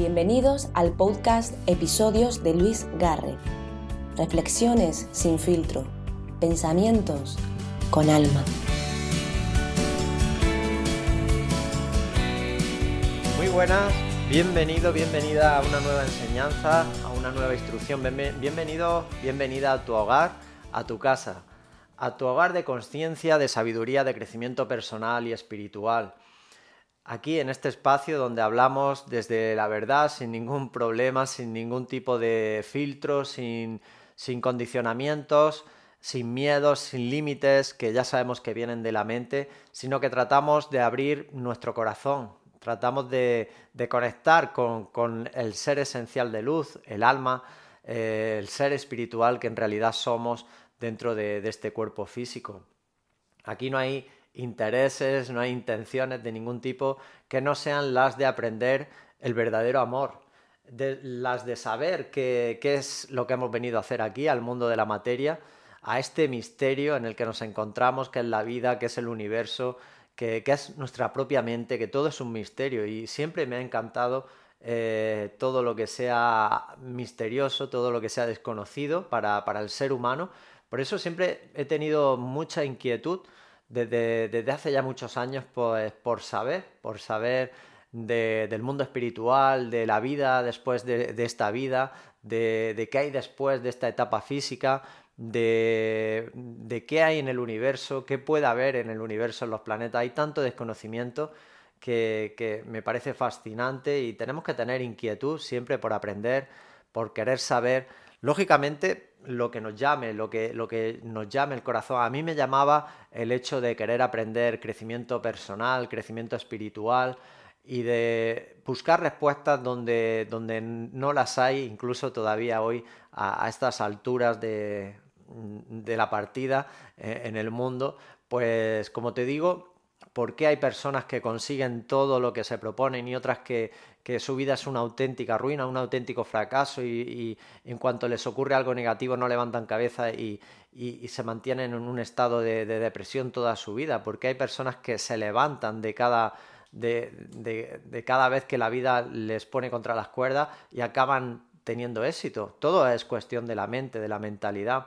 Bienvenidos al podcast Episodios de Luis Garre. Reflexiones sin filtro. Pensamientos con alma. Muy buenas, bienvenido, bienvenida a una nueva enseñanza, a una nueva instrucción. Bienvenido, bienvenida a tu hogar, a tu casa, a tu hogar de conciencia, de sabiduría, de crecimiento personal y espiritual aquí en este espacio donde hablamos desde la verdad, sin ningún problema, sin ningún tipo de filtro, sin, sin condicionamientos, sin miedos, sin límites que ya sabemos que vienen de la mente, sino que tratamos de abrir nuestro corazón, tratamos de, conectar con, el ser esencial de luz, el alma, eh, el ser espiritual que en realidad somos dentro de este cuerpo físico. Aquí no hay intereses, no hay intenciones de ningún tipo que no sean las de aprender el verdadero amor, las de saber qué, es lo que hemos venido a hacer aquí, al mundo de la materia, a este misterio en el que nos encontramos, que es la vida, que es el universo, que, es nuestra propia mente, que todo es un misterio y siempre me ha encantado eh, todo lo que sea misterioso, todo lo que sea desconocido para, el ser humano. Por eso siempre he tenido mucha inquietud desde, hace ya muchos años pues, por saber, por saber del mundo espiritual, de la vida después de, esta vida, de, qué hay después de esta etapa física, de, de, qué hay en el universo, qué puede haber en el universo, en los planetas. Hay tanto desconocimiento que, que, me parece fascinante y tenemos que tener inquietud siempre por aprender, por querer saber. Lógicamente, lo que nos llame, lo que, lo que nos llame el corazón. A mí me llamaba el hecho de querer aprender crecimiento personal, crecimiento espiritual y de buscar respuestas donde, donde no las hay, incluso todavía hoy, a, estas alturas de, la partida eh, en el mundo. Pues como te digo, por qué hay personas que consiguen todo lo que se proponen y otras que, su vida es una auténtica ruina, un auténtico fracaso y, en cuanto les ocurre algo negativo no levantan cabeza y, se mantienen en un estado de, depresión toda su vida, ¿Por qué hay personas que se levantan de cada de, cada vez que la vida les pone contra las cuerdas y acaban teniendo éxito. Todo es cuestión de la mente, de la mentalidad.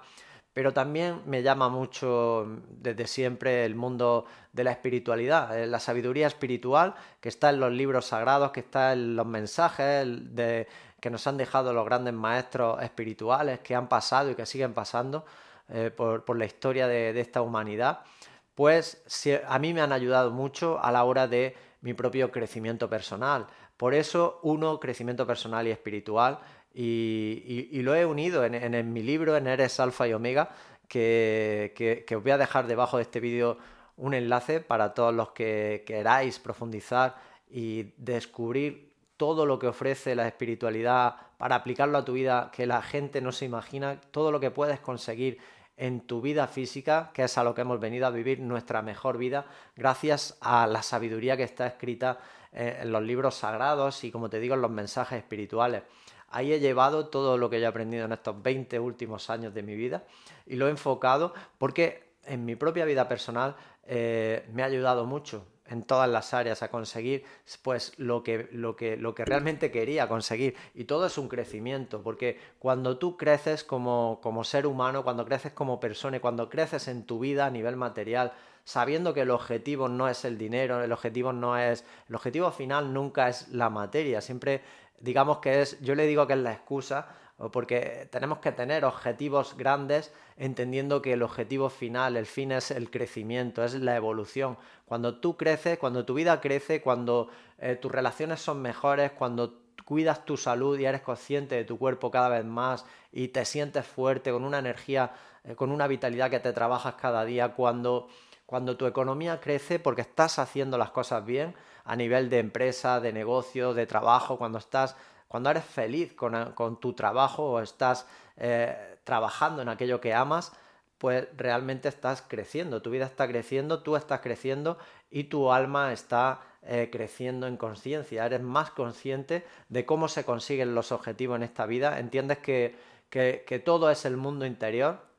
Pero también me llama mucho mm, desde siempre el mundo de la espiritualidad, eh, la sabiduría espiritual que está en los libros sagrados, que está en los mensajes que nos han dejado los grandes maestros espirituales que han pasado y que siguen pasando eh, por, la historia de, esta humanidad, pues a mí me han ayudado mucho a la hora de mi propio crecimiento personal. Por eso uno crecimiento personal y espiritual y, lo he unido en, mi libro, en Eres Alfa y Omega, que, que os voy a dejar debajo de este vídeo un enlace para todos los que queráis profundizar y descubrir todo lo que ofrece la espiritualidad para aplicarlo a tu vida que la gente no se imagina, todo lo que puedes conseguir en tu vida física, que es a lo que hemos venido a vivir nuestra mejor vida, gracias a la sabiduría que está escrita eh, en los libros sagrados y, como te digo, en los mensajes espirituales. Ahí he llevado todo lo que yo he aprendido en estos 20 últimos años de mi vida y lo he enfocado porque en mi propia vida personal eh, me ha ayudado mucho en todas las áreas a conseguir pues, lo que, lo que, lo que realmente quería conseguir. Y todo es un crecimiento, porque cuando tú creces como, como ser humano, cuando creces como persona y cuando creces en tu vida a nivel material, sabiendo que el objetivo no es el dinero, el objetivo no es. El objetivo final nunca es la materia, siempre digamos que es, yo le digo que es la excusa, porque tenemos que tener objetivos grandes entendiendo que el objetivo final, el fin es el crecimiento, es la evolución. Cuando tú creces, cuando tu vida crece, cuando eh, tus relaciones son mejores, cuando cuidas tu salud y eres consciente de tu cuerpo cada vez más y te sientes fuerte con una energía, eh, con una vitalidad que te trabajas cada día, cuando cuando tu economía crece porque estás haciendo las cosas bien a nivel de empresa, de negocio, de trabajo, cuando estás, cuando eres feliz con, tu trabajo o estás eh, trabajando en aquello que amas, pues realmente estás creciendo, tu vida está creciendo, tú estás creciendo y tu alma está eh, creciendo en conciencia, eres más consciente de cómo se consiguen los objetivos en esta vida, entiendes que todo es el mundo interior,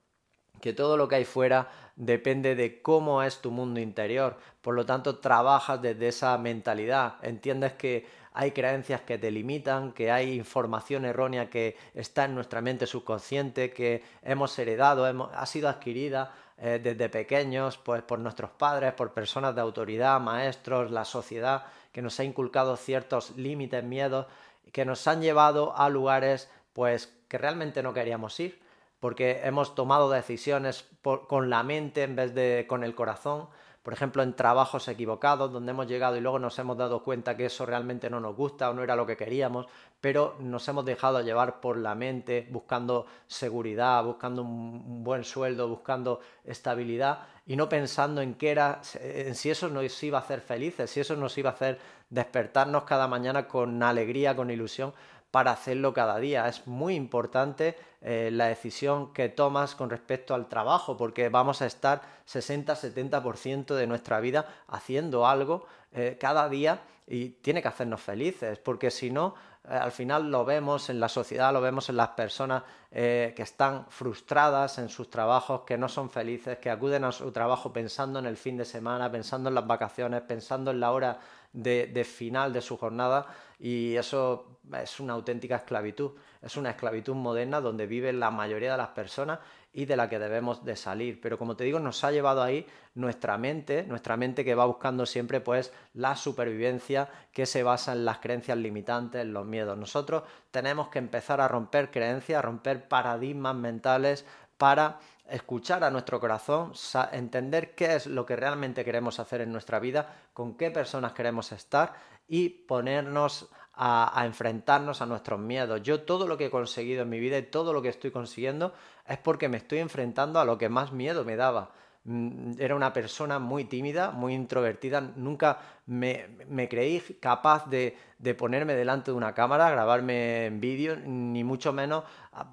que todo lo que hay fuera depende de cómo es tu mundo interior. Por lo tanto, trabajas desde esa mentalidad. Entiendes que hay creencias que te limitan, que hay información errónea que está en nuestra mente subconsciente, que hemos heredado, hemos, ha sido adquirida eh, desde pequeños pues, por nuestros padres, por personas de autoridad, maestros, la sociedad, que nos ha inculcado ciertos límites, miedos, que nos han llevado a lugares pues, que realmente no queríamos ir porque hemos tomado decisiones con la mente en vez de con el corazón, por ejemplo, en trabajos equivocados, donde hemos llegado y luego nos hemos dado cuenta que eso realmente no nos gusta o no era lo que queríamos, pero nos hemos dejado llevar por la mente, buscando seguridad, buscando un buen sueldo, buscando estabilidad y no pensando en qué era, en si eso nos iba a hacer felices, si eso nos iba a hacer despertarnos cada mañana con alegría, con ilusión, para hacerlo cada día. Es muy importante eh, la decisión que tomas con respecto al trabajo, porque vamos a estar 60-70% de nuestra vida haciendo algo eh, cada día y tiene que hacernos felices, porque si no, eh, al final lo vemos en la sociedad, lo vemos en las personas que están frustradas en sus trabajos, que no son felices, que acuden a su trabajo pensando en el fin de semana, pensando en las vacaciones, pensando en la hora de, final de su jornada y eso es una auténtica esclavitud, es una esclavitud moderna donde vive la mayoría de las personas y de la que debemos de salir. Pero como te digo, nos ha llevado ahí nuestra mente, nuestra mente que va buscando siempre pues la supervivencia que se basa en las creencias limitantes, en los miedos. Nosotros tenemos que empezar a romper creencias, a romper paradigmas mentales para escuchar a nuestro corazón, entender qué es lo que realmente queremos hacer en nuestra vida, con qué personas queremos estar y ponernos a, enfrentarnos a nuestros miedos. Yo todo lo que he conseguido en mi vida y todo lo que estoy consiguiendo es porque me estoy enfrentando a lo que más miedo me daba. Mm, era una persona muy tímida, muy introvertida, nunca me, creí capaz de, ponerme delante de una cámara, grabarme en vídeo, ni mucho menos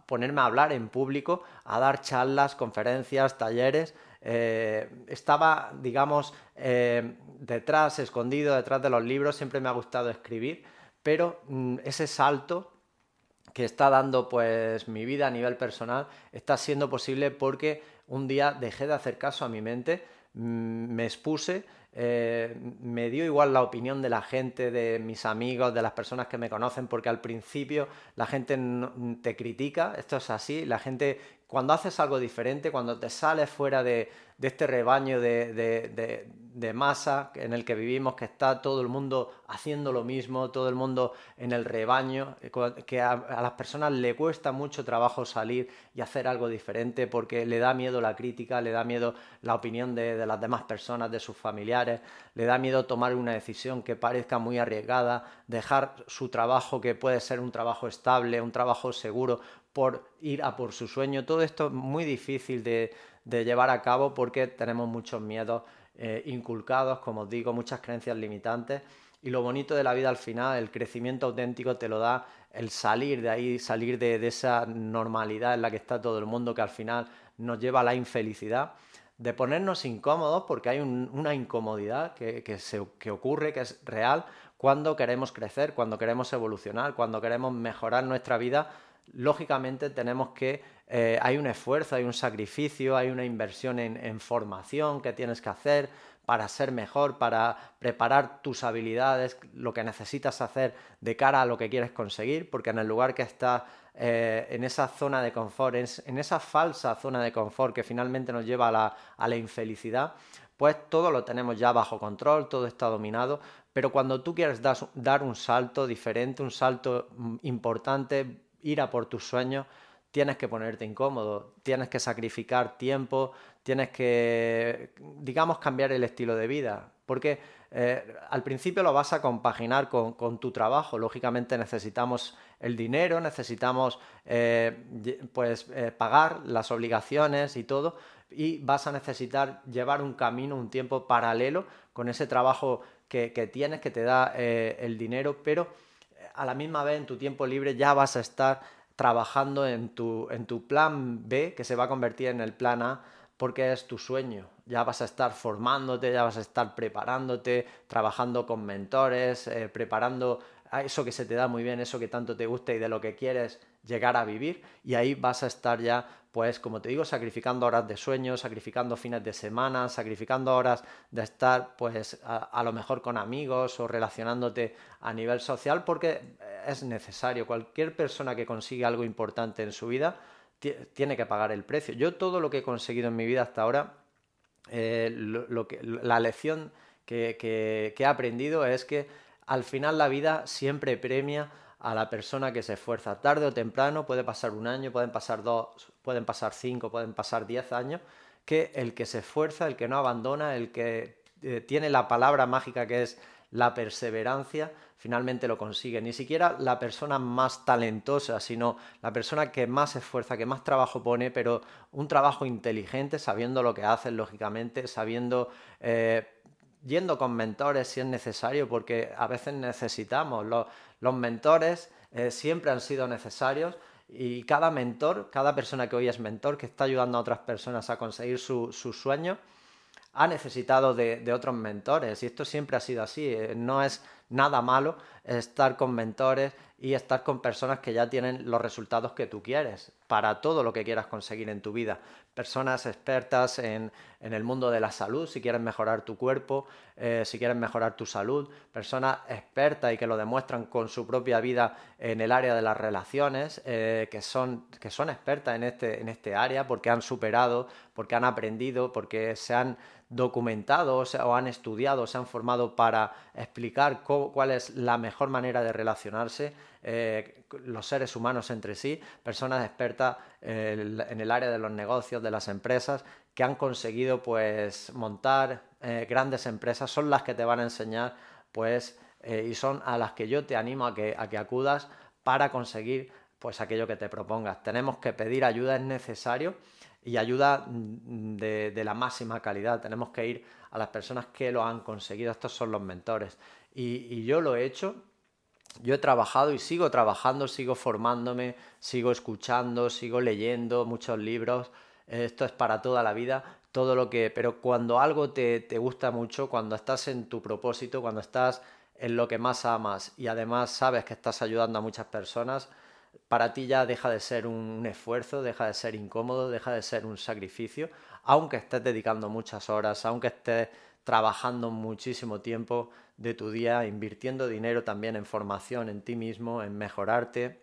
ponerme a hablar en público, a dar charlas, conferencias, talleres. Eh, estaba, digamos, eh, detrás, escondido, detrás de los libros, siempre me ha gustado escribir, pero mm, ese salto que está dando pues mi vida a nivel personal está siendo posible porque un día dejé de hacer caso a mi mente, mm, me expuse, eh, me dio igual la opinión de la gente, de mis amigos, de las personas que me conocen, porque al principio la gente te critica, esto es así, la gente cuando haces algo diferente, cuando te sales fuera de, este rebaño de, masa en el que vivimos, que está todo el mundo haciendo lo mismo, todo el mundo en el rebaño, eh, que a, a las personas le cuesta mucho trabajo salir y hacer algo diferente porque le da miedo la crítica, le da miedo la opinión de, las demás personas, de sus familiares, le da miedo tomar una decisión que parezca muy arriesgada, dejar su trabajo que puede ser un trabajo estable, un trabajo seguro, por ir a por su sueño. Todo esto es muy difícil de, llevar a cabo porque tenemos muchos miedos eh, inculcados, como os digo, muchas creencias limitantes. Y lo bonito de la vida al final, el crecimiento auténtico te lo da el salir de ahí, salir de, esa normalidad en la que está todo el mundo, que al final nos lleva a la infelicidad, de ponernos incómodos, porque hay una incomodidad que, que ocurre, que es real, cuando queremos crecer, cuando queremos evolucionar, cuando queremos mejorar nuestra vida lógicamente tenemos que, eh, hay un esfuerzo, hay un sacrificio, hay una inversión en, formación que tienes que hacer para ser mejor, para preparar tus habilidades, lo que necesitas hacer de cara a lo que quieres conseguir, porque en el lugar que está... Eh, en esa zona de confort, en, esa falsa zona de confort que finalmente nos lleva a la, infelicidad, pues todo lo tenemos ya bajo control, todo está dominado, pero cuando tú quieres dar un salto diferente, un salto mm, importante, ir a por tus sueños, tienes que ponerte incómodo, tienes que sacrificar tiempo, tienes que, digamos, cambiar el estilo de vida. Porque eh, al principio lo vas a compaginar con, tu trabajo. Lógicamente necesitamos el dinero, necesitamos eh, pues, eh, pagar las obligaciones y todo. Y vas a necesitar llevar un camino, un tiempo paralelo con ese trabajo que tienes, que te da el dinero, pero a la misma vez en tu tiempo libre ya vas a estar trabajando en tu, en tu plan B, que se va a convertir en el plan A, porque es tu sueño. Ya vas a estar formándote, ya vas a estar preparándote, trabajando con mentores, eh, preparando a eso que se te da muy bien, eso que tanto te gusta y de lo que quieres llegar a vivir. Y ahí vas a estar ya pues como te digo, sacrificando horas de sueño, sacrificando fines de semana, sacrificando horas de estar pues a, lo mejor con amigos o relacionándote a nivel social porque es necesario. Cualquier persona que consigue algo importante en su vida tiene que pagar el precio. Yo todo lo que he conseguido en mi vida hasta ahora, eh, lo, que, la lección que he aprendido es que al final la vida siempre premia a la persona que se esfuerza. Tarde o temprano, puede pasar un año, pueden pasar dos, pueden pasar cinco, pueden pasar diez años, que el que se esfuerza, el que no abandona, el que eh, tiene la palabra mágica que es la perseverancia, finalmente lo consigue. Ni siquiera la persona más talentosa, sino la persona que más esfuerza, que más trabajo pone, pero un trabajo inteligente, sabiendo lo que hacen, lógicamente, sabiendo... Eh, yendo con mentores si es necesario, porque a veces necesitamos. Los, los mentores eh, siempre han sido necesarios y cada mentor, cada persona que hoy es mentor, que está ayudando a otras personas a conseguir su sueño, ha necesitado de, otros mentores y esto siempre ha sido así. Eh, no es nada malo estar con mentores y estar con personas que ya tienen los resultados que tú quieres para todo lo que quieras conseguir en tu vida personas expertas en, el mundo de la salud, si quieren mejorar tu cuerpo, eh, si quieren mejorar tu salud, personas expertas y que lo demuestran con su propia vida en el área de las relaciones, eh, que, son, que son expertas en este, en este área porque han superado, porque han aprendido, porque se han documentados o, han estudiado, se han formado para explicar cuál es la mejor manera de relacionarse eh, los seres humanos entre sí, personas expertas eh, en el área de los negocios, de las empresas, que han conseguido pues montar eh, grandes empresas, son las que te van a enseñar pues y son a las que yo te animo a que, a que acudas para conseguir pues aquello que te propongas. Tenemos que pedir ayuda, es necesario y ayuda mm, de, la máxima calidad. Tenemos que ir a las personas que lo han conseguido. Estos son los mentores. Y, y yo lo he hecho. Yo he trabajado y sigo trabajando, sigo formándome, sigo escuchando, sigo leyendo muchos libros. Esto es para toda la vida, todo lo que... Pero cuando algo te, te gusta mucho, cuando estás en tu propósito, cuando estás en lo que más amas y además sabes que estás ayudando a muchas personas, para ti ya deja de ser un esfuerzo, deja de ser incómodo, deja de ser un sacrificio, aunque estés dedicando muchas horas, aunque estés trabajando muchísimo tiempo de tu día, invirtiendo dinero también en formación, en ti mismo, en mejorarte,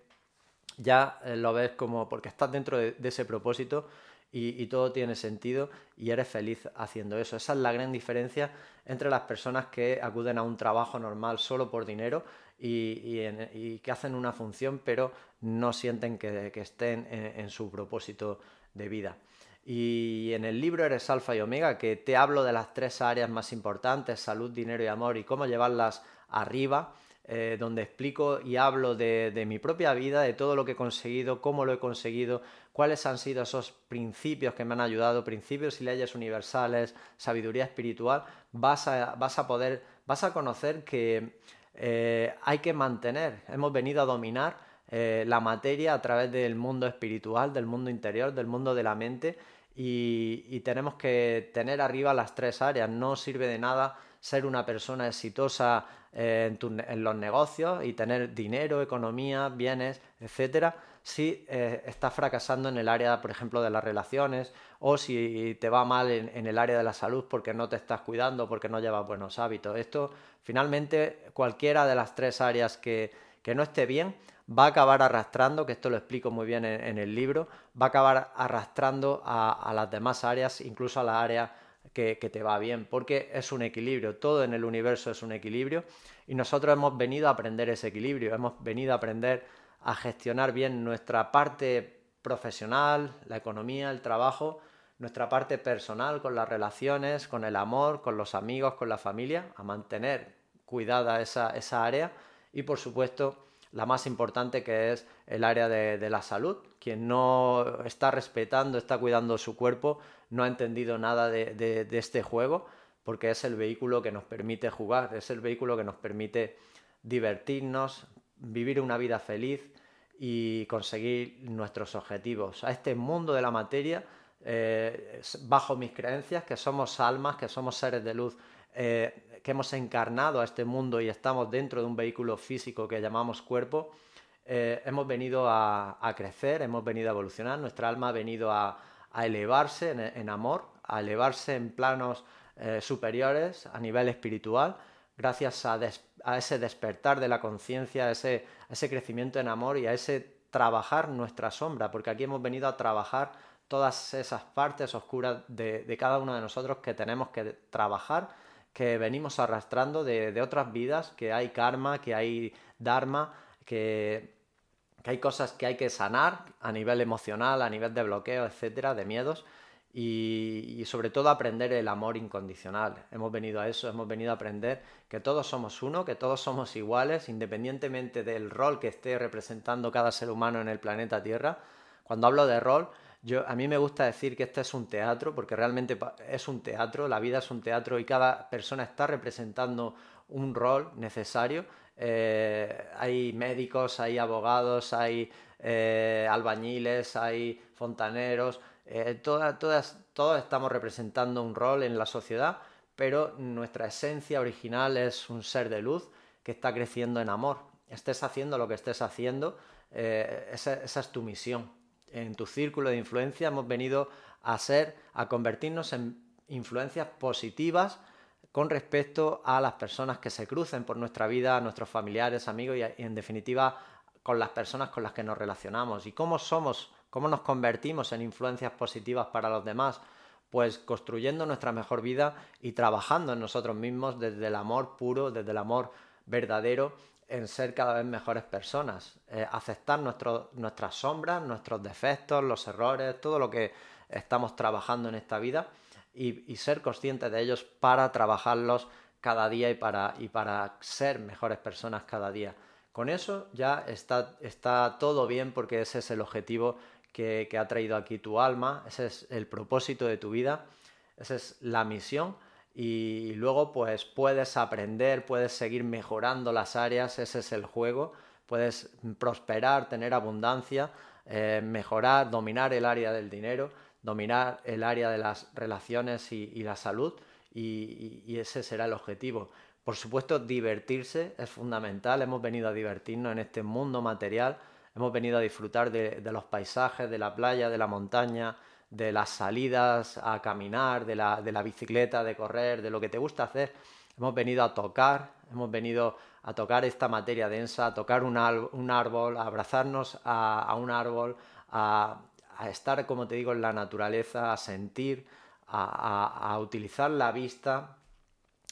ya eh, lo ves como porque estás dentro de, ese propósito y, todo tiene sentido y eres feliz haciendo eso. Esa es la gran diferencia entre las personas que acuden a un trabajo normal solo por dinero y que hacen una función pero no sienten que, estén en, su propósito de vida. Y en el libro Eres Alfa y Omega, que te hablo de las tres áreas más importantes, salud, dinero y amor, y cómo llevarlas arriba, eh, donde explico y hablo de, mi propia vida, de todo lo que he conseguido, cómo lo he conseguido, cuáles han sido esos principios que me han ayudado, principios y leyes universales, sabiduría espiritual, vas a, vas a poder, vas a conocer que eh, hay que mantener, hemos venido a dominar, eh, la materia a través del mundo espiritual, del mundo interior, del mundo de la mente y, tenemos que tener arriba las tres áreas. No sirve de nada ser una persona exitosa eh, en, los negocios y tener dinero, economía, bienes, etcétera, si eh, estás fracasando en el área, por ejemplo, de las relaciones o si te va mal en, el área de la salud porque no te estás cuidando, porque no llevas buenos hábitos. Esto, finalmente, cualquiera de las tres áreas que no esté bien va a acabar arrastrando, que esto lo explico muy bien en, el libro, va a acabar arrastrando a, las demás áreas, incluso a la área que, te va bien, porque es un equilibrio, todo en el universo es un equilibrio y nosotros hemos venido a aprender ese equilibrio, hemos venido a aprender a gestionar bien nuestra parte profesional, la economía, el trabajo, nuestra parte personal con las relaciones, con el amor, con los amigos, con la familia, a mantener cuidada esa, esa área y por supuesto la más importante que es el área de, la salud. Quien no está respetando, está cuidando su cuerpo, no ha entendido nada de, este juego, porque es el vehículo que nos permite jugar, es el vehículo que nos permite divertirnos, vivir una vida feliz y conseguir nuestros objetivos. A este mundo de la materia, eh, bajo mis creencias, que somos almas, que somos seres de luz, eh, que hemos encarnado a este mundo y estamos dentro de un vehículo físico que llamamos cuerpo, eh, hemos venido a, crecer, hemos venido a evolucionar, nuestra alma ha venido a, elevarse en, amor, a elevarse en planos eh, superiores a nivel espiritual, gracias a, ese despertar de la conciencia, a ese, crecimiento en amor y a ese trabajar nuestra sombra, porque aquí hemos venido a trabajar todas esas partes oscuras de, de, cada uno de nosotros que tenemos que trabajar que venimos arrastrando de, otras vidas, que hay karma, que hay dharma, que, hay cosas que hay que sanar a nivel emocional, a nivel de bloqueo, etcétera, de miedos. Y, y sobre todo aprender el amor incondicional. Hemos venido a eso, hemos venido a aprender que todos somos uno, que todos somos iguales, independientemente del rol que esté representando cada ser humano en el planeta Tierra. Cuando hablo de rol, a mí me gusta decir que este es un teatro, porque realmente es un teatro, la vida es un teatro y cada persona está representando un rol necesario. Eh, hay médicos, hay abogados, hay eh, albañiles, hay fontaneros, eh, todos estamos representando un rol en la sociedad, pero nuestra esencia original es un ser de luz que está creciendo en amor. Estés haciendo lo que estés haciendo, esa es tu misión en tu círculo de influencia hemos venido a ser, a convertirnos en influencias positivas con respecto a las personas que se crucen por nuestra vida, a nuestros familiares, amigos y, en definitiva con las personas con las que nos relacionamos. ¿Y cómo somos, cómo nos convertimos en influencias positivas para los demás? Pues construyendo nuestra mejor vida y trabajando en nosotros mismos desde el amor puro, desde el amor verdadero en ser cada vez mejores personas, eh, aceptar nuestras sombras, nuestros defectos, los errores, todo lo que estamos trabajando en esta vida y, ser conscientes de ellos para trabajarlos cada día y para, y para ser mejores personas cada día. Con eso ya está, todo bien porque ese es el objetivo que, que ha traído aquí tu alma, ese es el propósito de tu vida, esa es la misión y luego pues puedes aprender, puedes seguir mejorando las áreas, ese es el juego, puedes prosperar, tener abundancia, eh, mejorar, dominar el área del dinero, dominar el área de las relaciones y, la salud y, ese será el objetivo. Por supuesto, divertirse es fundamental, hemos venido a divertirnos en este mundo material, hemos venido a disfrutar de los paisajes, de la playa, de la montaña, de las salidas a caminar, de la, bicicleta, de correr, de lo que te gusta hacer. Hemos venido a tocar, hemos venido a tocar esta materia densa, a tocar un, árbol, a abrazarnos a, un árbol, a, estar, como te digo, en la naturaleza, a sentir, a, utilizar la vista,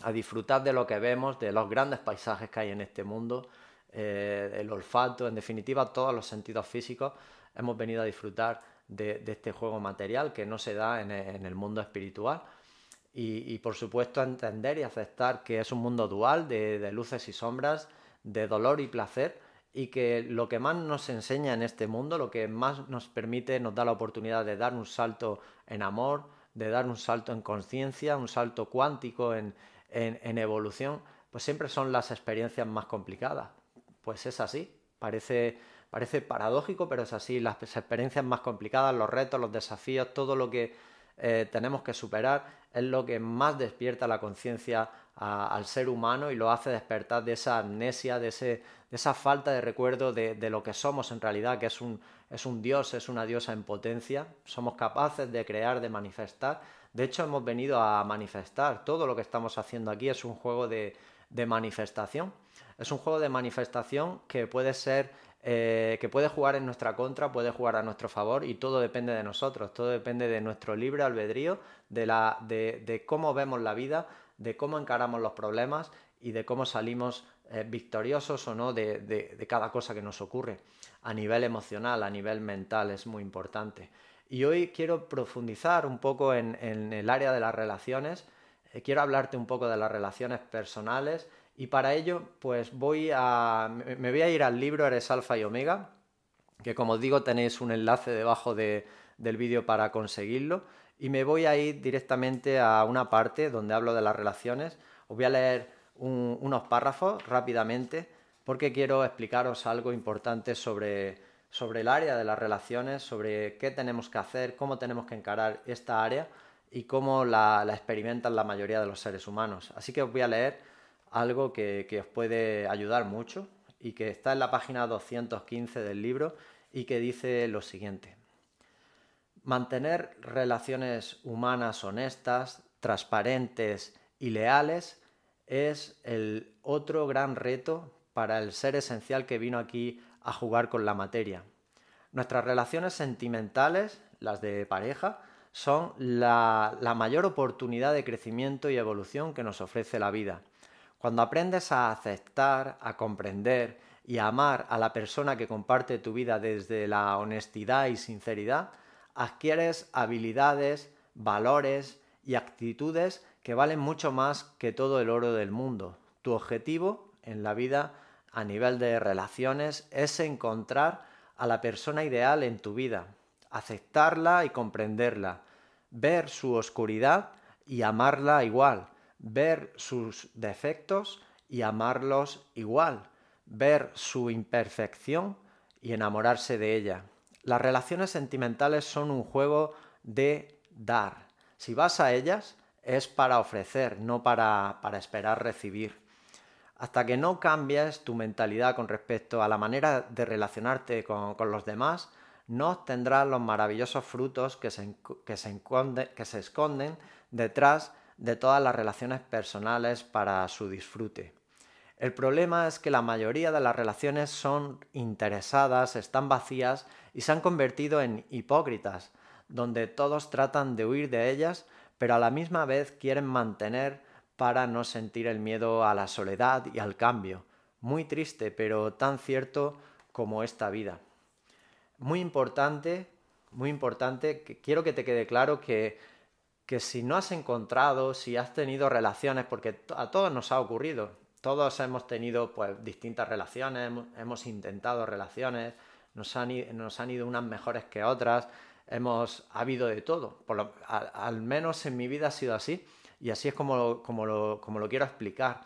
a disfrutar de lo que vemos, de los grandes paisajes que hay en este mundo, eh, el olfato, en definitiva, todos los sentidos físicos. Hemos venido a disfrutar de, este juego material que no se da en, el mundo espiritual. Y, por supuesto entender y aceptar que es un mundo dual de, luces y sombras, de dolor y placer, y que lo que más nos enseña en este mundo, lo que más nos permite, nos da la oportunidad de dar un salto en amor, de dar un salto en conciencia, un salto cuántico en, en evolución, pues siempre son las experiencias más complicadas. Pues es así, parece Parece paradójico, pero es así. Las experiencias más complicadas, los retos, los desafíos, todo lo que eh, tenemos que superar es lo que más despierta la conciencia al ser humano y lo hace despertar de esa amnesia, de, ese, esa falta de recuerdo de, lo que somos en realidad, que es un, es un dios, es una diosa en potencia. Somos capaces de crear, de manifestar. De hecho, hemos venido a manifestar. Todo lo que estamos haciendo aquí es un juego de, de manifestación. Es un juego de manifestación que puede ser eh, que puede jugar en nuestra contra, puede jugar a nuestro favor y todo depende de nosotros, todo depende de nuestro libre albedrío, de, cómo vemos la vida, de cómo encaramos los problemas y de cómo salimos eh, victoriosos o no de, cada cosa que nos ocurre. A nivel emocional, a nivel mental es muy importante. Y hoy quiero profundizar un poco en, el área de las relaciones. Eh, quiero hablarte un poco de las relaciones personales y para ello, pues voy a. Me voy a ir al libro Eres Alfa y Omega, que como os digo, tenéis un enlace debajo del vídeo para conseguirlo. Y me voy a ir directamente a una parte donde hablo de las relaciones. Os voy a leer unos párrafos rápidamente, porque quiero explicaros algo importante sobre, el área de las relaciones, sobre qué tenemos que hacer, cómo tenemos que encarar esta área y cómo la experimentan la mayoría de los seres humanos. Así que os voy a leer algo que, os puede ayudar mucho y que está en la página 215 del libro y que dice lo siguiente. Mantener relaciones humanas honestas, transparentes y leales es el otro gran reto para el ser esencial que vino aquí a jugar con la materia. Nuestras relaciones sentimentales, las de pareja, son la mayor oportunidad de crecimiento y evolución que nos ofrece la vida cuando aprendes a aceptar, a comprender y a amar a la persona que comparte tu vida desde la honestidad y sinceridad, adquieres habilidades, valores y actitudes que valen mucho más que todo el oro del mundo. Tu objetivo en la vida a nivel de relaciones es encontrar a la persona ideal en tu vida, aceptarla y comprenderla, ver su oscuridad y amarla igual, ver sus defectos y amarlos igual, ver su imperfección y enamorarse de ella. Las relaciones sentimentales son un juego de dar. Si vas a ellas, es para ofrecer, no para, para esperar recibir. Hasta que no cambies tu mentalidad con respecto a la manera de relacionarte con, los demás, no obtendrás los maravillosos frutos que se, que se, esconden detrás de todas las relaciones personales para su disfrute. El problema es que la mayoría de las relaciones son interesadas, están vacías y se han convertido en hipócritas, donde todos tratan de huir de ellas, pero a la misma vez quieren mantener para no sentir el miedo a la soledad y al cambio. Muy triste, pero tan cierto como esta vida. Muy importante, muy importante, quiero que te quede claro que que si no has encontrado, si has tenido relaciones, porque a todos nos ha ocurrido, todos hemos tenido pues distintas relaciones, hemos intentado relaciones, nos han, ido unas mejores que otras, hemos habido de todo, al, menos en mi vida ha sido así y así es como lo, como quiero explicar.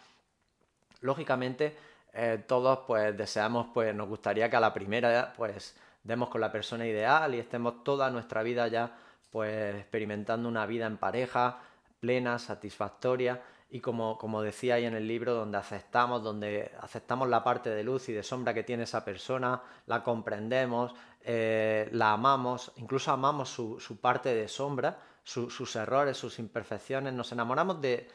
Lógicamente, eh, todos pues deseamos, pues nos gustaría que a la primera pues demos con la persona ideal y estemos toda nuestra vida ya pues experimentando una vida en pareja plena, satisfactoria y como, como decía ahí en el libro, donde aceptamos, donde aceptamos la parte de luz y de sombra que tiene esa persona, la comprendemos, eh, la amamos, incluso amamos su, parte de sombra, sus errores, sus imperfecciones, nos enamoramos de,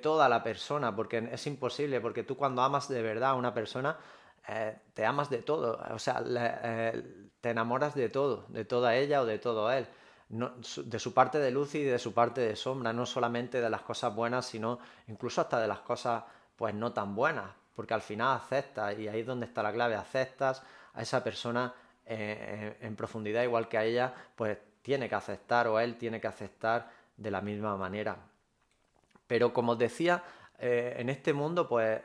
toda la persona, porque es imposible, porque tú cuando amas de verdad a una persona, eh, te amas de todo, o sea, eh, te enamoras de todo, de toda ella o de todo él de su parte de luz y de su parte de sombra, no solamente de las cosas buenas, sino incluso hasta de las cosas pues no tan buenas, porque al final aceptas y ahí es donde está la clave, aceptas a esa persona eh, eh, en, profundidad igual que a ella, pues tiene que aceptar o él tiene que aceptar de la misma manera. Pero como os decía, eh, en este mundo pues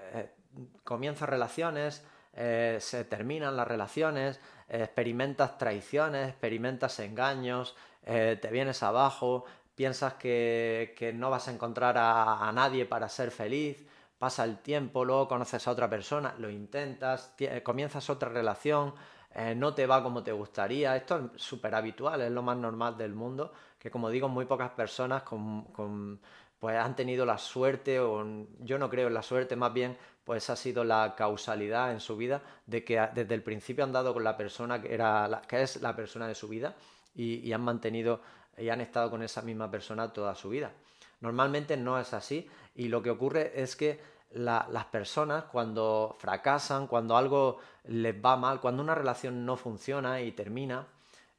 comienzan relaciones, se terminan las relaciones, experimentas traiciones, experimentas engaños, eh, te vienes abajo, piensas que, no vas a encontrar a, nadie para ser feliz, pasa el tiempo, luego conoces a otra persona, lo intentas, comienzas otra relación, eh, no te va como te gustaría. Esto es súper habitual, es lo más normal del mundo, que como digo, muy pocas personas pues han tenido la suerte, o yo no creo en la suerte, más bien pues ha sido la causalidad en su vida de que desde el principio han dado con la persona que, era que es la persona de su vida y, han mantenido y han estado con esa misma persona toda su vida. Normalmente no es así y lo que ocurre es que las personas cuando fracasan, cuando algo les va mal, cuando una relación no funciona y termina,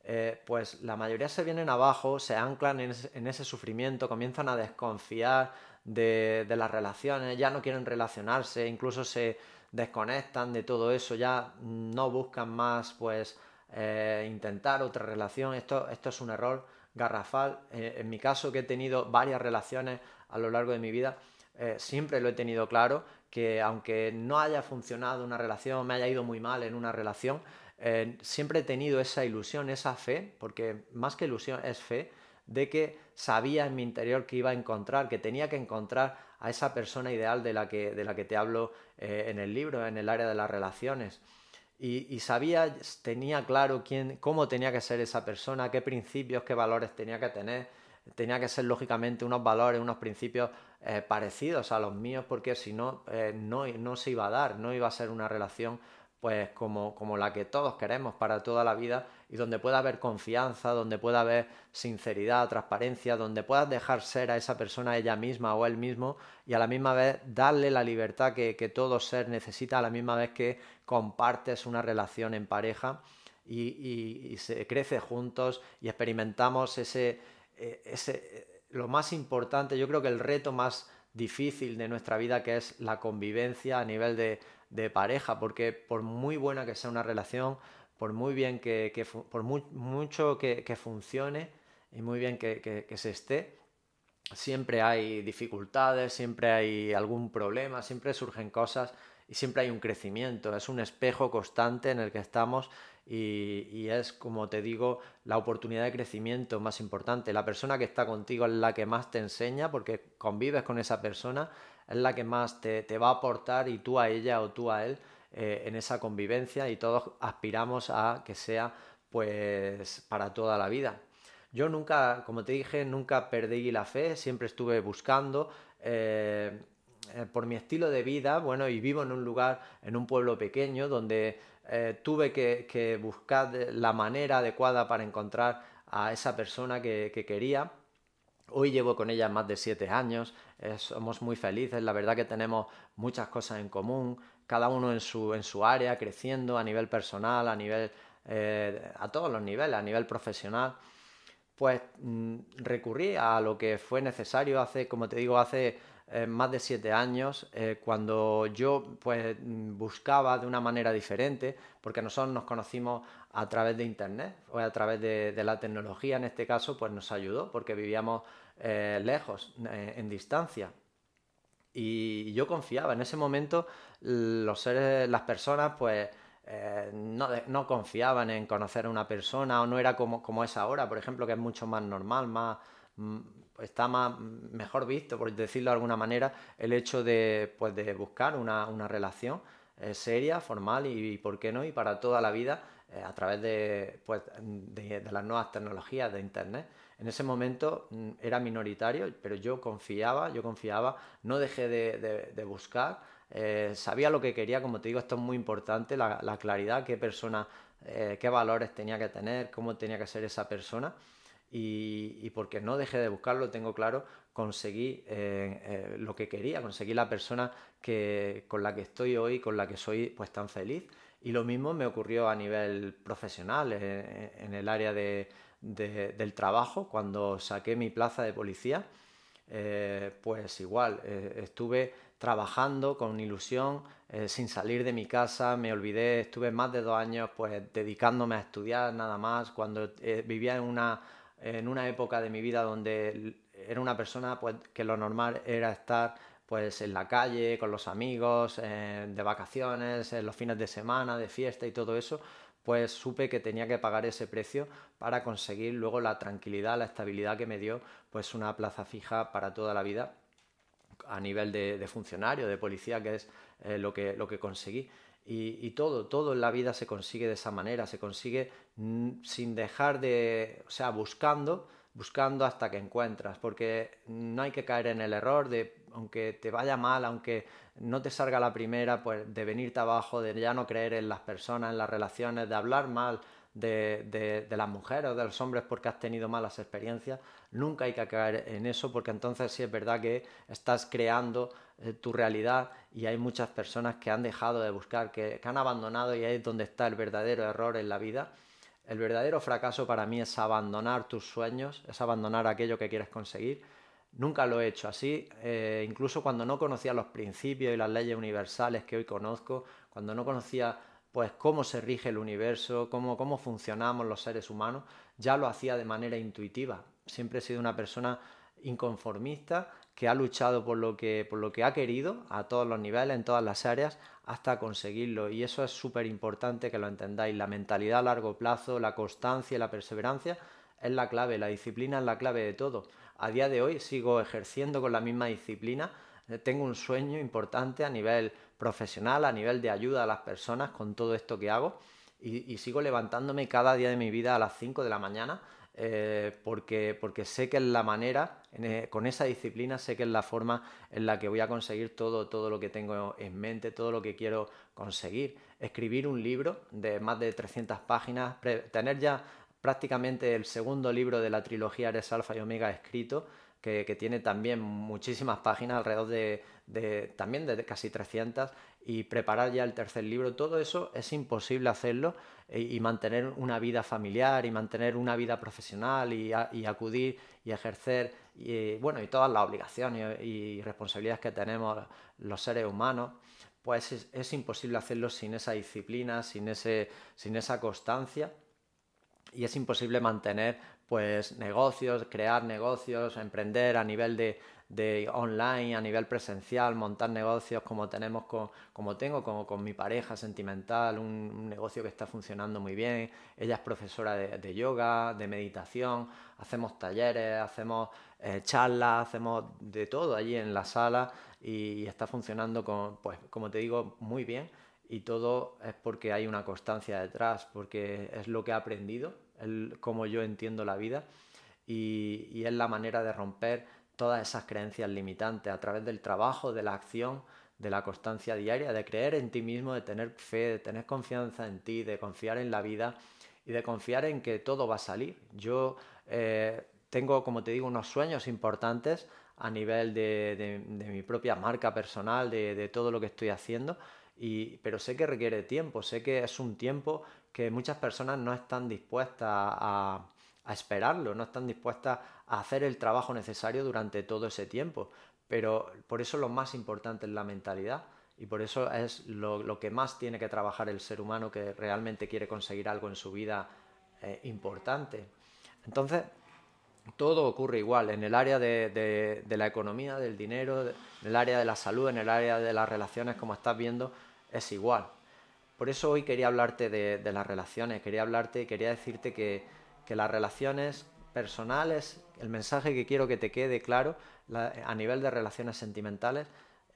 eh, pues la mayoría se vienen abajo, se anclan en ese sufrimiento, comienzan a desconfiar de, las relaciones, ya no quieren relacionarse, incluso se desconectan de todo eso, ya no buscan más pues eh, intentar otra relación. Esto, esto es un error garrafal. Eh, en mi caso, que he tenido varias relaciones a lo largo de mi vida, eh, siempre lo he tenido claro, que aunque no haya funcionado una relación, me haya ido muy mal en una relación, siempre he tenido esa ilusión, esa fe, porque más que ilusión es fe, de que sabía en mi interior que iba a encontrar, que tenía que encontrar a esa persona ideal de la que, de la que te hablo eh, en el libro, en el área de las relaciones. Y, sabía, tenía claro quién, cómo tenía que ser esa persona, qué principios, qué valores tenía que tener. Tenía que ser, lógicamente, unos valores, unos principios eh, parecidos a los míos, porque si no, eh, no, no se iba a dar, no iba a ser una relación pues como, la que todos queremos para toda la vida y donde pueda haber confianza, donde pueda haber sinceridad, transparencia, donde puedas dejar ser a esa persona ella misma o él mismo y a la misma vez darle la libertad que, todo ser necesita a la misma vez que compartes una relación en pareja y, se crece juntos y experimentamos ese, eh, eh, lo más importante, yo creo que el reto más difícil de nuestra vida que es la convivencia a nivel de de pareja, porque por muy buena que sea una relación, por muy bien que, por mucho que, funcione y muy bien que, se esté, siempre hay dificultades, siempre hay algún problema, siempre surgen cosas y siempre hay un crecimiento. Es un espejo constante en el que estamos y, y es, como te digo, la oportunidad de crecimiento más importante. La persona que está contigo es la que más te enseña porque convives con esa persona es la que más te, te va a aportar y tú a ella o tú a él eh, en esa convivencia y todos aspiramos a que sea pues para toda la vida. Yo nunca, como te dije, nunca perdí la fe, siempre estuve buscando. Eh, eh, por mi estilo de vida, bueno, y vivo en un lugar, en un pueblo pequeño, donde tuve que, buscar la manera adecuada para encontrar a esa persona que quería Hoy llevo con ella más de siete años, eh, somos muy felices, la verdad que tenemos muchas cosas en común, cada uno en su, en su área, creciendo a nivel personal, a nivel, eh, a todos los niveles, a nivel profesional. Pues mm, recurrí a lo que fue necesario hace, como te digo, hace eh, más de siete años, eh, cuando yo pues buscaba de una manera diferente, porque nosotros nos conocimos a través de internet o a través de, la tecnología, en este caso, pues nos ayudó porque vivíamos eh, lejos, en distancia. Y yo confiaba, en ese momento los seres, las personas pues no, confiaban en conocer a una persona o no era como, como es ahora, por ejemplo, que es mucho más normal, más está más, mejor visto, por decirlo de alguna manera, el hecho de, pues, buscar una, relación eh, seria, formal y, ¿por qué no? Y para toda la vida eh, a través de, pues, de, las nuevas tecnologías de Internet. En ese momento mm, era minoritario, pero yo confiaba, yo confiaba, no dejé de, buscar, eh, sabía lo que quería, como te digo, esto es muy importante, la, la claridad, qué persona, qué valores tenía que tener, cómo tenía que ser esa persona y, porque no dejé de buscarlo, tengo claro, conseguí eh, eh, lo que quería, conseguí la persona con la que estoy hoy, con la que soy pues tan feliz. Y lo mismo me ocurrió a nivel profesional, eh, en el área del trabajo, cuando saqué mi plaza de policía, pues igual, estuve trabajando con ilusión, sin salir de mi casa, me olvidé, estuve más de dos años pues dedicándome a estudiar nada más, cuando vivía en una en una época de mi vida donde era una persona pues, que lo normal era estar pues en la calle, con los amigos, eh, de vacaciones, en los fines de semana, de fiesta y todo eso, pues supe que tenía que pagar ese precio para conseguir luego la tranquilidad, la estabilidad que me dio pues una plaza fija para toda la vida a nivel de, funcionario, de policía, que es eh, lo, lo que conseguí y, todo, todo en la vida se consigue de esa manera, se consigue mm, sin dejar de, o sea, buscando, buscando hasta que encuentras, porque no hay que caer en el error de, aunque te vaya mal, aunque no te salga la primera, pues de venirte abajo, de ya no creer en las personas, en las relaciones, de hablar mal, de, de, las mujeres o de los hombres porque has tenido malas experiencias. Nunca hay que caer en eso porque entonces sí es verdad que estás creando eh, tu realidad y hay muchas personas que han dejado de buscar, que, han abandonado y ahí es donde está el verdadero error en la vida. El verdadero fracaso para mí es abandonar tus sueños, es abandonar aquello que quieres conseguir. Nunca lo he hecho así, eh, incluso cuando no conocía los principios y las leyes universales que hoy conozco, cuando no conocía pues cómo se rige el universo, cómo, cómo funcionamos los seres humanos, ya lo hacía de manera intuitiva. Siempre he sido una persona inconformista que ha luchado por lo que, por lo que ha querido a todos los niveles, en todas las áreas, hasta conseguirlo. Y eso es súper importante que lo entendáis. La mentalidad a largo plazo, la constancia y la perseverancia es la clave, la disciplina es la clave de todo. A día de hoy sigo ejerciendo con la misma disciplina tengo un sueño importante a nivel profesional, a nivel de ayuda a las personas con todo esto que hago y, sigo levantándome cada día de mi vida a las 5 de la mañana eh, porque, sé que es la manera, eh, con esa disciplina, sé que es la forma en la que voy a conseguir todo, todo lo que tengo en mente, todo lo que quiero conseguir. Escribir un libro de más de 300 páginas, tener ya prácticamente el segundo libro de la trilogía Eres Alfa y Omega escrito, que, tiene también muchísimas páginas, alrededor de, también de casi 300, y preparar ya el tercer libro, todo eso es imposible hacerlo eh, y mantener una vida familiar y mantener una vida profesional y, acudir y ejercer, y, eh, bueno, y todas las obligaciones y, responsabilidades que tenemos los seres humanos pues es, imposible hacerlo sin esa disciplina, sin, ese, sin esa constancia y es imposible mantener pues negocios, crear negocios, emprender a nivel de, online, a nivel presencial, montar negocios como tenemos como tengo con mi pareja sentimental, un, negocio que está funcionando muy bien. Ella es profesora de, yoga, de meditación, hacemos talleres, hacemos eh, charlas, hacemos de todo allí en la sala y, está funcionando pues, como te digo, muy bien. Y todo es porque hay una constancia detrás, porque es lo que ha aprendido como yo entiendo la vida y, es la manera de romper todas esas creencias limitantes a través del trabajo, de la acción, de la constancia diaria, de creer en ti mismo, de tener fe, de tener confianza en ti, de confiar en la vida y de confiar en que todo va a salir. Yo eh, tengo, como te digo, unos sueños importantes a nivel de, mi propia marca personal, de, todo lo que estoy haciendo pero sé que requiere tiempo, sé que es un tiempo que muchas personas no están dispuestas a, esperarlo, no están dispuestas a hacer el trabajo necesario durante todo ese tiempo. Pero por eso lo más importante es la mentalidad y por eso es lo, que más tiene que trabajar el ser humano que realmente quiere conseguir algo en su vida eh, importante. Entonces, todo ocurre igual en el área de, la economía, del dinero, en el área de la salud, en el área de las relaciones, como estás viendo, es igual. Por eso hoy quería hablarte de, las relaciones, quería hablarte quería decirte que, las relaciones personales, el mensaje que quiero que te quede claro a nivel de relaciones sentimentales,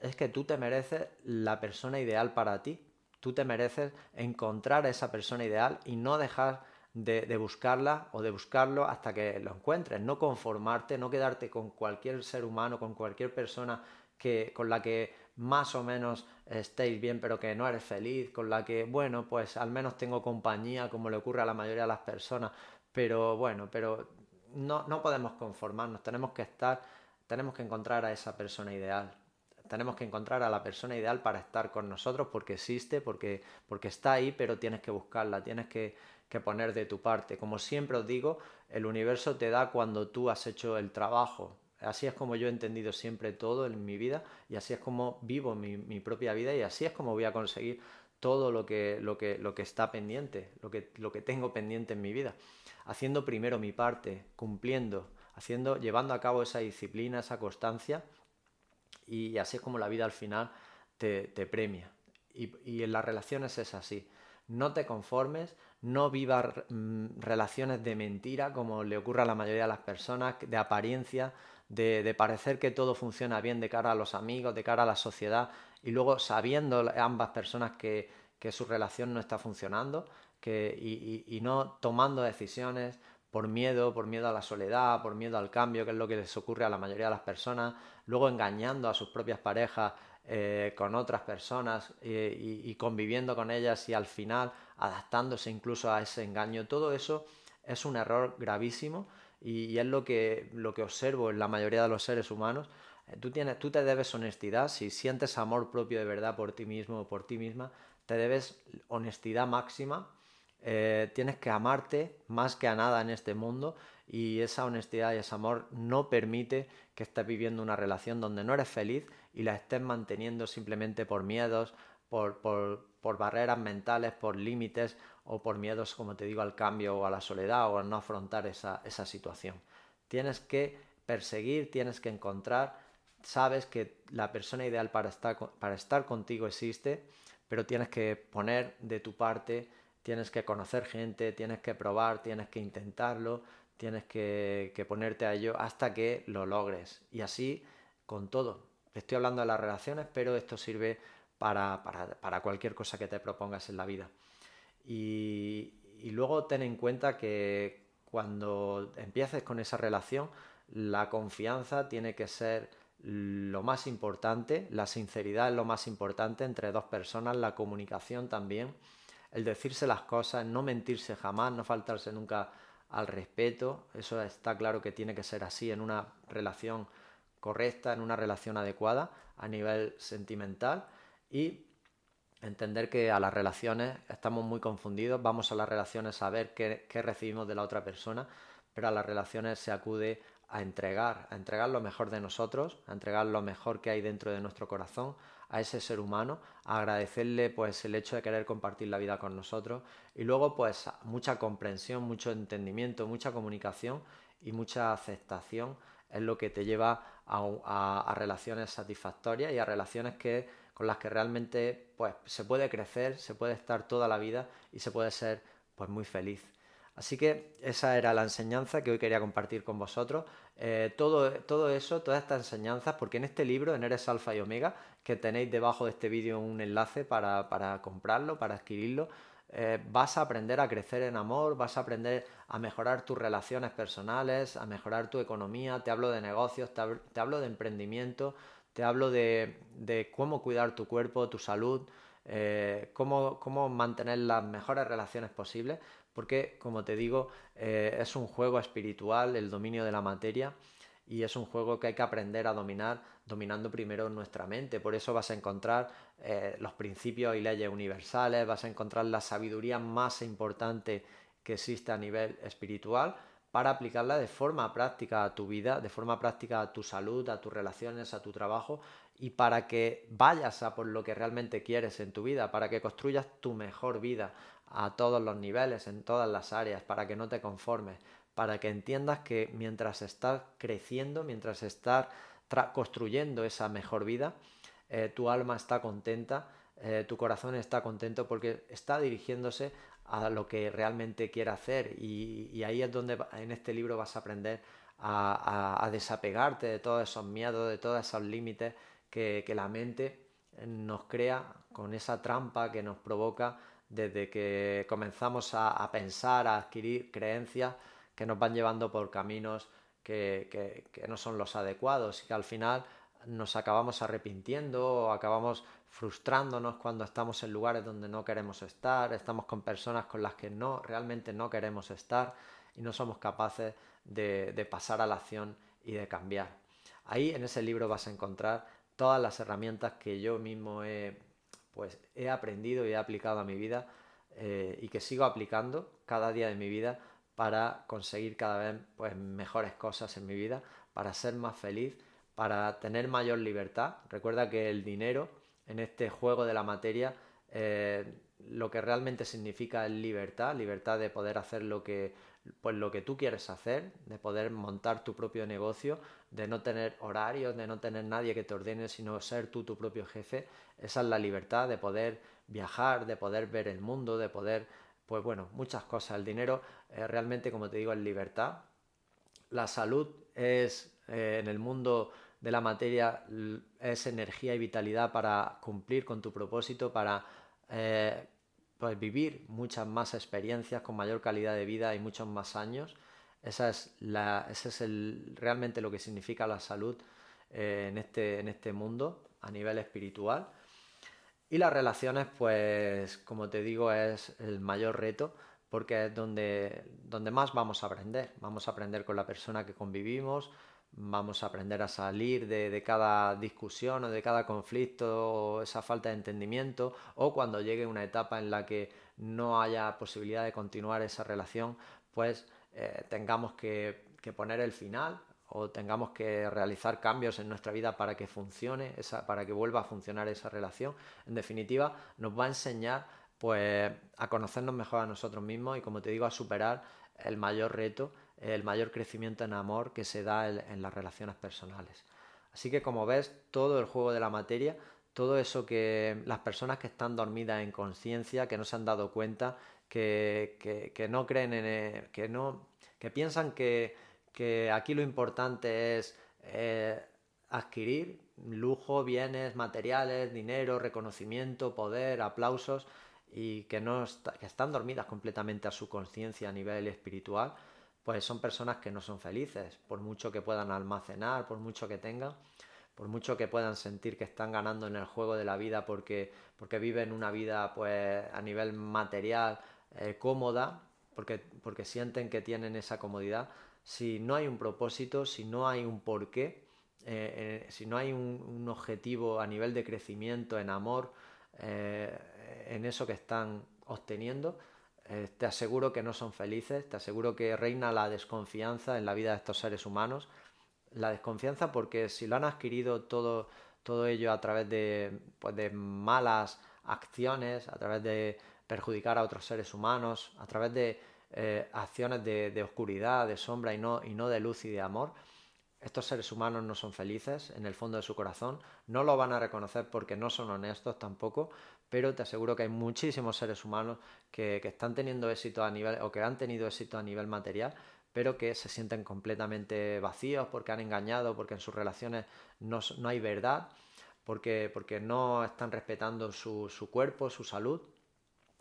es que tú te mereces la persona ideal para ti. Tú te mereces encontrar a esa persona ideal y no dejar de, buscarla o de buscarlo hasta que lo encuentres. No conformarte, no quedarte con cualquier ser humano, con cualquier persona que, con la que más o menos estéis bien, pero que no eres feliz, con la que, bueno, pues al menos tengo compañía, como le ocurre a la mayoría de las personas, pero bueno, pero no, no podemos conformarnos, tenemos que estar, tenemos que encontrar a esa persona ideal. Tenemos que encontrar a la persona ideal para estar con nosotros porque existe, porque, porque está ahí, pero tienes que buscarla, tienes que, que poner de tu parte. Como siempre os digo, el universo te da cuando tú has hecho el trabajo, así es como yo he entendido siempre todo en mi vida y así es como vivo mi, propia vida y así es como voy a conseguir todo lo que, está pendiente, lo que, tengo pendiente en mi vida. Haciendo primero mi parte, cumpliendo, haciendo, llevando a cabo esa disciplina, esa constancia y, así es como la vida al final te, premia. Y, y en las relaciones es así no te conformes, no vivas mm, relaciones de mentira como le ocurre a la mayoría de las personas, de apariencia, de, parecer que todo funciona bien de cara a los amigos, de cara a la sociedad, y luego sabiendo ambas personas que, su relación no está funcionando que, y, no tomando decisiones por miedo, por miedo a la soledad, por miedo al cambio, que es lo que les ocurre a la mayoría de las personas, luego engañando a sus propias parejas eh, con otras personas y conviviendo con ellas y al final adaptándose incluso a ese engaño, todo eso es un error gravísimo y, es lo que, lo que observo en la mayoría de los seres humanos. Eh, tú, tienes, tú te debes honestidad, si sientes amor propio de verdad por ti mismo o por ti misma, te debes honestidad máxima, eh, tienes que amarte más que a nada en este mundo y esa honestidad y ese amor no permite que estés viviendo una relación donde no eres feliz y la estés manteniendo simplemente por miedos, por, por, por barreras mentales, por límites o por miedos, como te digo, al cambio o a la soledad o a no afrontar esa, situación. Tienes que perseguir, tienes que encontrar, sabes que la persona ideal para estar, para estar contigo existe, pero tienes que poner de tu parte, tienes que conocer gente, tienes que probar, tienes que intentarlo, tienes que, ponerte a ello hasta que lo logres. Y así con todo. Estoy hablando de las relaciones, pero esto sirve para, para, para cualquier cosa que te propongas en la vida. Y, luego ten en cuenta que cuando empieces con esa relación, la confianza tiene que ser lo más importante, la sinceridad es lo más importante entre dos personas, la comunicación también, el decirse las cosas, no mentirse jamás, no faltarse nunca al respeto, eso está claro que tiene que ser así en una relación correcta, en una relación adecuada a nivel sentimental y entender que a las relaciones estamos muy confundidos, vamos a las relaciones a ver qué, recibimos de la otra persona, pero a las relaciones se acude a entregar, a entregar lo mejor de nosotros, a entregar lo mejor que hay dentro de nuestro corazón a ese ser humano, a agradecerle pues el hecho de querer compartir la vida con nosotros y luego pues mucha comprensión, mucho entendimiento, mucha comunicación y mucha aceptación es lo que te lleva a relaciones satisfactorias y a relaciones que con las que realmente pues, se puede crecer, se puede estar toda la vida y se puede ser pues, muy feliz. Así que esa era la enseñanza que hoy quería compartir con vosotros. Eh, todo, todo, eso, todas estas enseñanzas, porque en este libro, en Eres Alfa y Omega, que tenéis debajo de este vídeo un enlace para, para comprarlo, para adquirirlo, eh, vas a aprender a crecer en amor, vas a aprender a mejorar tus relaciones personales, a mejorar tu economía, te hablo de negocios, te, hablo de emprendimiento, te hablo de, cómo cuidar tu cuerpo, tu salud, eh, cómo, mantener las mejores relaciones posibles, porque como te digo, eh, es un juego espiritual, el dominio de la materia, y es un juego que hay que aprender a dominar, dominando primero nuestra mente. Por eso vas a encontrar eh, los principios y leyes universales, vas a encontrar la sabiduría más importante que existe a nivel espiritual para aplicarla de forma práctica a tu vida, de forma práctica a tu salud, a tus relaciones, a tu trabajo y para que vayas a por lo que realmente quieres en tu vida, para que construyas tu mejor vida a todos los niveles, en todas las áreas, para que no te conformes, para que entiendas que mientras estás creciendo, mientras estás construyendo esa mejor vida, eh, tu alma está contenta, eh, tu corazón está contento porque está dirigiéndose a lo que realmente quiere hacer y, ahí es donde en este libro vas a aprender a, desapegarte de todos esos miedos, de todos esos límites que, la mente eh, nos crea con esa trampa que nos provoca desde que comenzamos a, pensar, a adquirir creencias que nos van llevando por caminos que, que no son los adecuados y que al final nos acabamos arrepintiendo o acabamos frustrándonos cuando estamos en lugares donde no queremos estar, estamos con personas con las que no, realmente no queremos estar y no somos capaces de, pasar a la acción y de cambiar. Ahí en ese libro vas a encontrar todas las herramientas que yo mismo he, pues, he aprendido y he aplicado a mi vida eh, y que sigo aplicando cada día de mi vida para conseguir cada vez pues, mejores cosas en mi vida, para ser más feliz, para tener mayor libertad. Recuerda que el dinero en este juego de la materia eh, lo que realmente significa libertad, libertad de poder hacer lo que, pues lo que tú quieres hacer, de poder montar tu propio negocio, de no tener horarios, de no tener nadie que te ordene, sino ser tú tu propio jefe. Esa es la libertad de poder viajar, de poder ver el mundo, de poder, pues bueno, muchas cosas. El dinero eh, realmente, como te digo, es libertad. La salud es eh, en el mundo de la materia es energía y vitalidad para cumplir con tu propósito, para eh, pues, vivir muchas más experiencias con mayor calidad de vida y muchos más años. Esa es la, ese es realmente lo que significa la salud eh, en, este, en este mundo a nivel espiritual. Y las relaciones, pues, como te digo, es el mayor reto porque es donde, donde más vamos a aprender. Vamos a aprender con la persona que convivimos, vamos a aprender a salir de, cada discusión o de cada conflicto o esa falta de entendimiento o cuando llegue una etapa en la que no haya posibilidad de continuar esa relación, pues eh, tengamos que, poner el final o tengamos que realizar cambios en nuestra vida para que funcione, para que vuelva a funcionar esa relación. En definitiva, nos va a enseñar pues a conocernos mejor a nosotros mismos y como te digo, a superar el mayor reto, el mayor crecimiento en amor que se da en, las relaciones personales. Así que como ves, todo el juego de la materia, todo eso que las personas que están dormidas en conciencia, que no se han dado cuenta, que, no creen en... Eh, que no... que piensan que, aquí lo importante es eh, adquirir lujo, bienes, materiales, dinero, reconocimiento, poder, aplausos, y que, no están dormidas completamente a su conciencia a nivel espiritual, pues son personas que no son felices, por mucho que puedan almacenar, por mucho que tengan, por mucho que puedan sentir que están ganando en el juego de la vida porque, porque viven una vida pues a nivel material eh, cómoda, porque, porque sienten que tienen esa comodidad, si no hay un propósito, si no hay un porqué, eh, eh, si no hay un, objetivo a nivel de crecimiento en amor, eh, en eso que están obteniendo, eh, te aseguro que no son felices, te aseguro que reina la desconfianza en la vida de estos seres humanos. La desconfianza porque si lo han adquirido todo, ello a través de, pues de malas acciones, a través de perjudicar a otros seres humanos, a través de eh, acciones de, oscuridad, de sombra y y no de luz y de amor, estos seres humanos no son felices en el fondo de su corazón, no lo van a reconocer porque no son honestos tampoco, pero te aseguro que hay muchísimos seres humanos que, están teniendo éxito a nivel o que han tenido éxito a nivel material pero que se sienten completamente vacíos porque han engañado, porque en sus relaciones no, hay verdad, porque, porque, no están respetando su, cuerpo, su salud,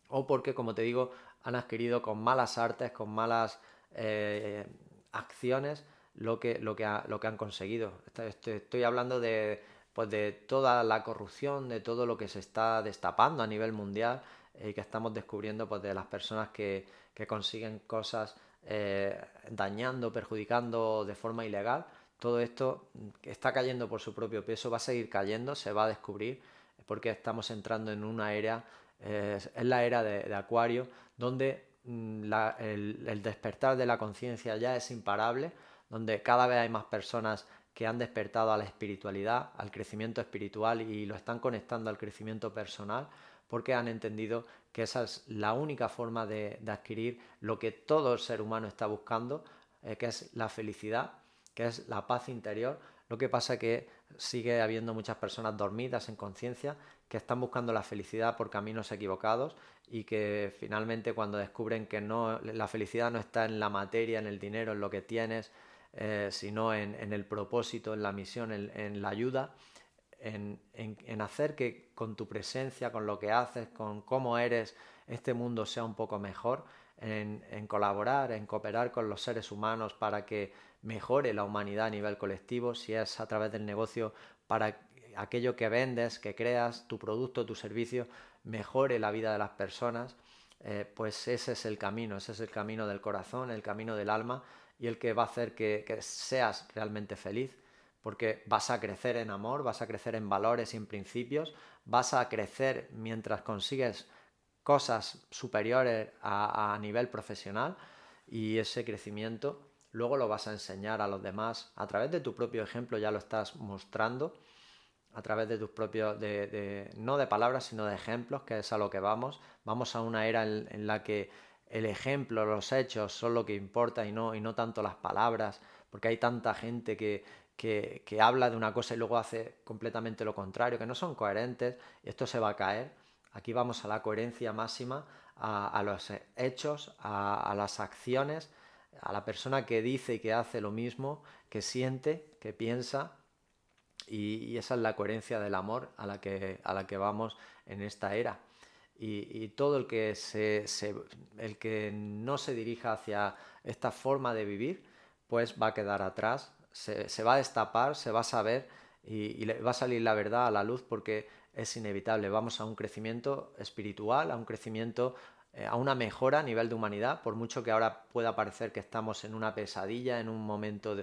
o porque, como te digo, han adquirido con malas artes, con malas eh, acciones, lo que, lo, que lo que han conseguido. Este, estoy hablando de pues, de toda la corrupción, de todo lo que se está destapando a nivel mundial eh, y que estamos descubriendo pues de las personas que, consiguen cosas eh, dañando, perjudicando de forma ilegal. Todo esto está cayendo por su propio peso, va a seguir cayendo, se va a descubrir porque estamos entrando en una era, eh, en es la era de, Acuario, donde mm, el despertar de la conciencia ya es imparable, donde cada vez hay más personas que han despertado a la espiritualidad, al crecimiento espiritual y lo están conectando al crecimiento personal porque han entendido que esa es la única forma de, adquirir lo que todo el ser humano está buscando, eh, que es la felicidad, que es la paz interior. Lo que pasa que sigue habiendo muchas personas dormidas en conciencia que están buscando la felicidad por caminos equivocados y que finalmente cuando descubren que no, la felicidad no está en la materia, en el dinero, en lo que tienes, eh, sino en, el propósito, en la misión, en, la ayuda, en, hacer que con tu presencia, con lo que haces, con cómo eres, este mundo sea un poco mejor, en colaborar, en cooperar con los seres humanos para que mejore la humanidad a nivel colectivo, si es a través del negocio, para aquello que vendes, que creas, tu producto, tu servicio, mejore la vida de las personas, eh, pues ese es el camino, ese es el camino del corazón, el camino del alma, y el que va a hacer que, seas realmente feliz, porque vas a crecer en amor, vas a crecer en valores y en principios, vas a crecer mientras consigues cosas superiores a, nivel profesional y ese crecimiento luego lo vas a enseñar a los demás a través de tu propio ejemplo, ya lo estás mostrando, a través de tus propios, de, no de palabras, sino de ejemplos, que es a lo que vamos. Vamos a una era en la que el ejemplo, los hechos son lo que importa y no, y no tanto las palabras, porque hay tanta gente que, que, habla de una cosa y luego hace completamente lo contrario, que no son coherentes, esto se va a caer. Aquí vamos a la coherencia máxima, a, los hechos, a, las acciones, a la persona que dice y que hace lo mismo, que siente, que piensa, y, esa es la coherencia del amor a la que, a la que vamos en esta era y, todo el que, se, el que no se dirija hacia esta forma de vivir, pues va a quedar atrás, se, va a destapar, se va a saber y, le va a salir la verdad a la luz porque es inevitable. Vamos a un crecimiento espiritual, a un crecimiento, eh, a una mejora a nivel de humanidad, por mucho que ahora pueda parecer que estamos en una pesadilla, en un momento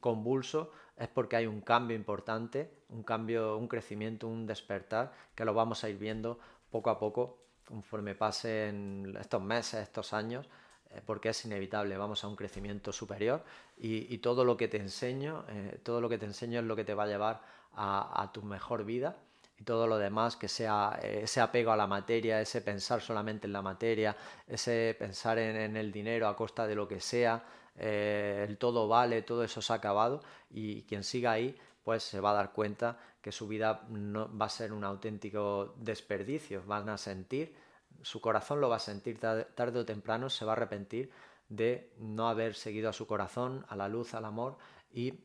convulso, es porque hay un cambio importante, un cambio, un crecimiento, un despertar que lo vamos a ir viendo poco a poco, conforme pasen estos meses, estos años, eh, porque es inevitable, vamos a un crecimiento superior y, todo lo que te enseño, eh, todo lo que te enseño es lo que te va a llevar a, tu mejor vida y todo lo demás que sea eh, ese apego a la materia, ese pensar solamente en la materia, ese pensar en, el dinero a costa de lo que sea, el todo vale, todo eso se ha acabado y quien siga ahí pues se va a dar cuenta que su vida no, va a ser un auténtico desperdicio, van a sentir, su corazón lo va a sentir tarde o temprano, se va a arrepentir de no haber seguido a su corazón, a la luz, al amor y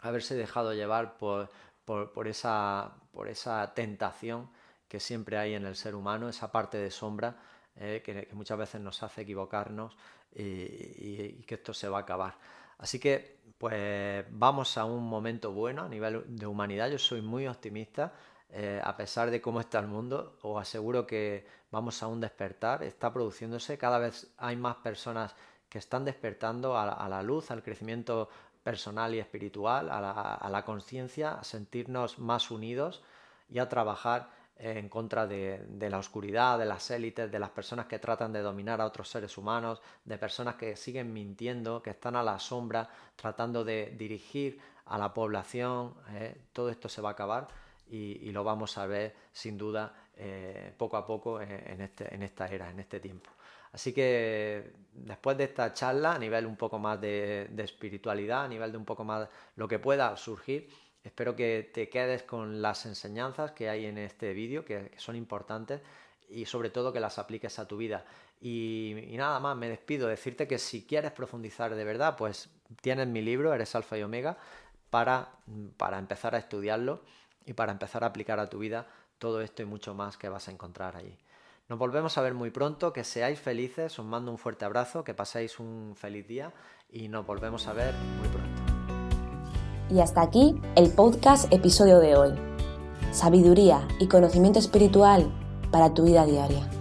haberse dejado llevar por, por, esa, por esa tentación que siempre hay en el ser humano, esa parte de sombra eh, que, muchas veces nos hace equivocarnos y, y que esto se va a acabar. Así que pues vamos a un momento bueno a nivel de humanidad. Yo soy muy optimista, eh, a pesar de cómo está el mundo, os aseguro que vamos a un despertar, está produciéndose, cada vez hay más personas que están despertando a, la luz, al crecimiento personal y espiritual, a la, a la conciencia, a sentirnos más unidos y a trabajar en contra de, la oscuridad, de las élites, de las personas que tratan de dominar a otros seres humanos, de personas que siguen mintiendo, que están a la sombra, tratando de dirigir a la población. ¿eh? Todo esto se va a acabar y, lo vamos a ver sin duda eh, poco a poco en, este, en esta era, en este tiempo. Así que después de esta charla, a nivel un poco más de, de espiritualidad, a nivel de un poco más lo que pueda surgir, Espero que te quedes con las enseñanzas que hay en este vídeo, que, son importantes y sobre todo que las apliques a tu vida. Y, nada más, me despido. Decirte que si quieres profundizar de verdad, pues tienes mi libro, Eres Alfa y Omega, para, para empezar a estudiarlo y para empezar a aplicar a tu vida todo esto y mucho más que vas a encontrar allí. Nos volvemos a ver muy pronto, que seáis felices, os mando un fuerte abrazo, que paséis un feliz día y nos volvemos a ver muy pronto. Y hasta aquí el podcast episodio de hoy. Sabiduría y conocimiento espiritual para tu vida diaria.